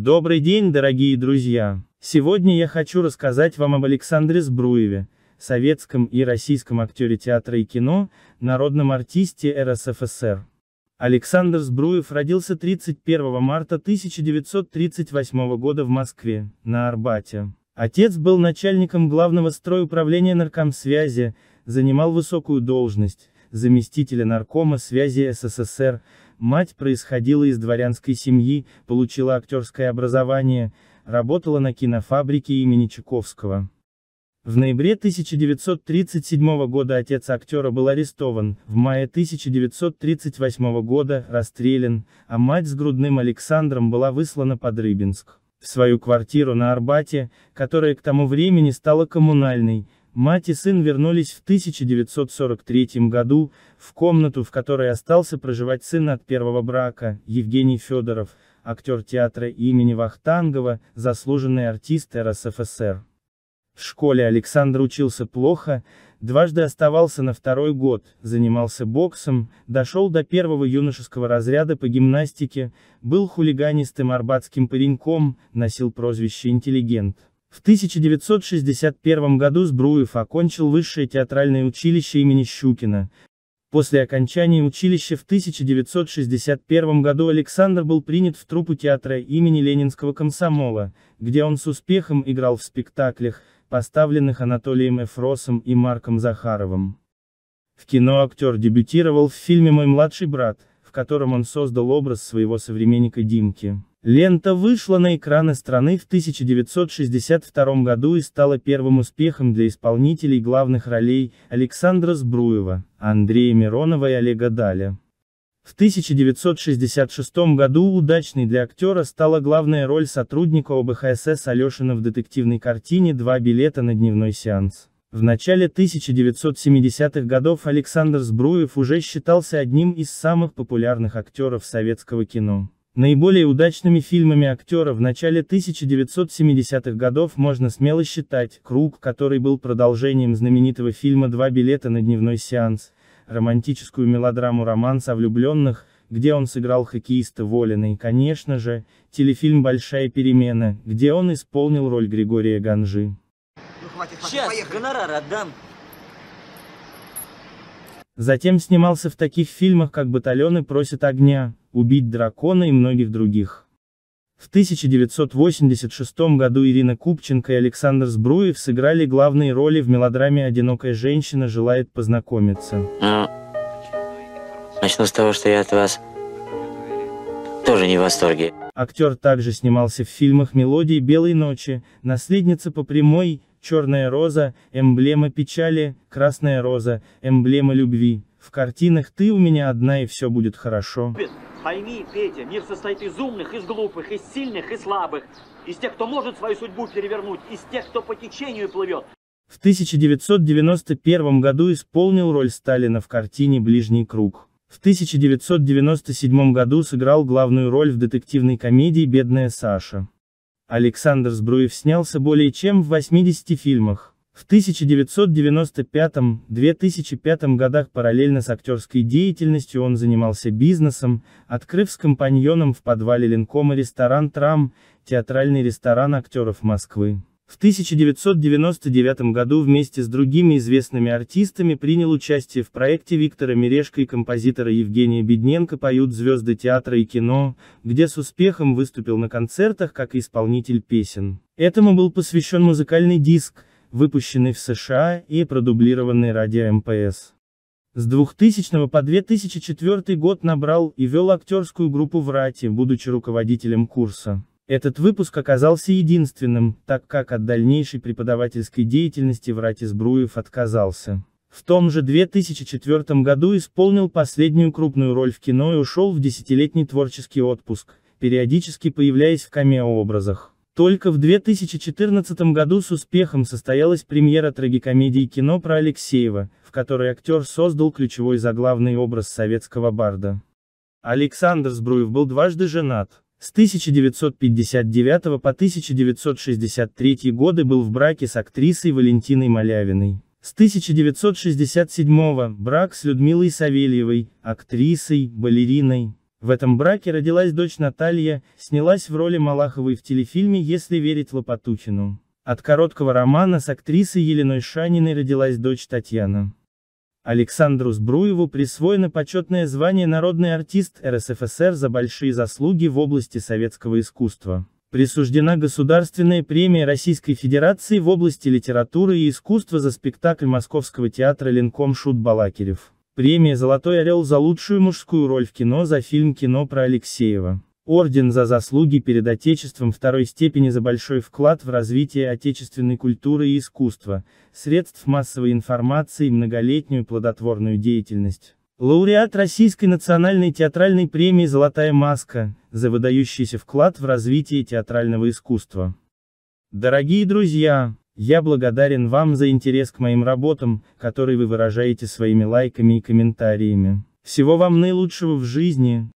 Добрый день, дорогие друзья! Сегодня я хочу рассказать вам об Александре Збруеве, советском и российском актере театра и кино, народном артисте РСФСР. Александр Збруев родился 31 марта 1938 года в Москве, на Арбате. Отец был начальником главного строя наркомсвязи, занимал высокую должность, заместителя наркома связи СССР, Мать происходила из дворянской семьи, получила актерское образование, работала на кинофабрике имени Чуковского. В ноябре 1937 года отец актера был арестован, в мае 1938 года расстрелян, а мать с грудным Александром была выслана под Рыбинск, в свою квартиру на Арбате, которая к тому времени стала коммунальной, Мать и сын вернулись в 1943 году, в комнату, в которой остался проживать сын от первого брака, Евгений Федоров, актер театра имени Вахтангова, заслуженный артист РСФСР. В школе Александр учился плохо, дважды оставался на второй год, занимался боксом, дошел до первого юношеского разряда по гимнастике, был хулиганистым арбатским пареньком, носил прозвище «интеллигент». В 1961 году Збруев окончил высшее театральное училище имени Щукина. После окончания училища в 1961 году Александр был принят в труппу театра имени Ленинского комсомола, где он с успехом играл в спектаклях, поставленных Анатолием Эфросом и Марком Захаровым. В кино актер дебютировал в фильме «Мой младший брат», в котором он создал образ своего современника Димки. Лента вышла на экраны страны в 1962 году и стала первым успехом для исполнителей главных ролей Александра Сбруева, Андрея Миронова и Олега Даля. В 1966 году удачной для актера стала главная роль сотрудника ОБХСС Алешина в детективной картине «Два билета на дневной сеанс». В начале 1970-х годов Александр Сбруев уже считался одним из самых популярных актеров советского кино. Наиболее удачными фильмами актера в начале 1970-х годов можно смело считать «Круг», который был продолжением знаменитого фильма «Два билета на дневной сеанс», романтическую мелодраму «Романс о влюбленных», где он сыграл хоккеиста Волина и, конечно же, телефильм «Большая перемена», где он исполнил роль Григория Ганжи. Ну, хватит, хватит, Сейчас, поехали. гонорар отдам. Затем снимался в таких фильмах, как «Батальоны просят огня», «Убить дракона» и многих других. В 1986 году Ирина Купченко и Александр Сбруев сыграли главные роли в мелодраме «Одинокая женщина желает познакомиться». Ну, начну с того, что я от вас тоже не в восторге. Актер также снимался в фильмах «Мелодии белой ночи», «Наследница по прямой», «Черная роза», «Эмблема печали», «Красная роза», «Эмблема любви». В картинах «Ты у меня одна и все будет хорошо». Пойми, Петя, мир состоит из умных, из глупых, из сильных и слабых, из тех, кто может свою судьбу перевернуть, из тех, кто по течению плывет. В 1991 году исполнил роль Сталина в картине «Ближний круг». В 1997 году сыграл главную роль в детективной комедии «Бедная Саша». Александр Збруев снялся более чем в 80 фильмах. В 1995-2005 годах параллельно с актерской деятельностью он занимался бизнесом, открыв с компаньоном в подвале Ленкома ресторан «Трам», театральный ресторан актеров Москвы. В 1999 году вместе с другими известными артистами принял участие в проекте Виктора Мережко и композитора Евгения Бедненко «Поют звезды театра и кино», где с успехом выступил на концертах как исполнитель песен. Этому был посвящен музыкальный диск, выпущенный в США и продублированный ради МПС. С 2000 по 2004 год набрал и вел актерскую группу в РАТе, будучи руководителем курса. Этот выпуск оказался единственным, так как от дальнейшей преподавательской деятельности в РАТе Сбруев отказался. В том же 2004 году исполнил последнюю крупную роль в кино и ушел в десятилетний творческий отпуск, периодически появляясь в камео-образах. Только в 2014 году с успехом состоялась премьера трагикомедии кино про Алексеева, в которой актер создал ключевой заглавный образ советского барда. Александр Збруев был дважды женат. С 1959 по 1963 годы был в браке с актрисой Валентиной Малявиной. С 1967 брак с Людмилой Савельевой, актрисой, балериной, в этом браке родилась дочь Наталья, снялась в роли Малаховой в телефильме «Если верить Лопатухину». От короткого романа с актрисой Еленой Шаниной родилась дочь Татьяна. Александру Сбруеву присвоено почетное звание «Народный артист РСФСР» за большие заслуги в области советского искусства. Присуждена Государственная премия Российской Федерации в области литературы и искусства за спектакль Московского театра «Ленком Шут Балакирев». Премия «Золотой орел» за лучшую мужскую роль в кино за фильм «Кино про Алексеева». Орден за заслуги перед Отечеством второй степени за большой вклад в развитие отечественной культуры и искусства, средств массовой информации и многолетнюю плодотворную деятельность. Лауреат Российской национальной театральной премии «Золотая маска» за выдающийся вклад в развитие театрального искусства. Дорогие друзья! Я благодарен вам за интерес к моим работам, который вы выражаете своими лайками и комментариями. Всего вам наилучшего в жизни.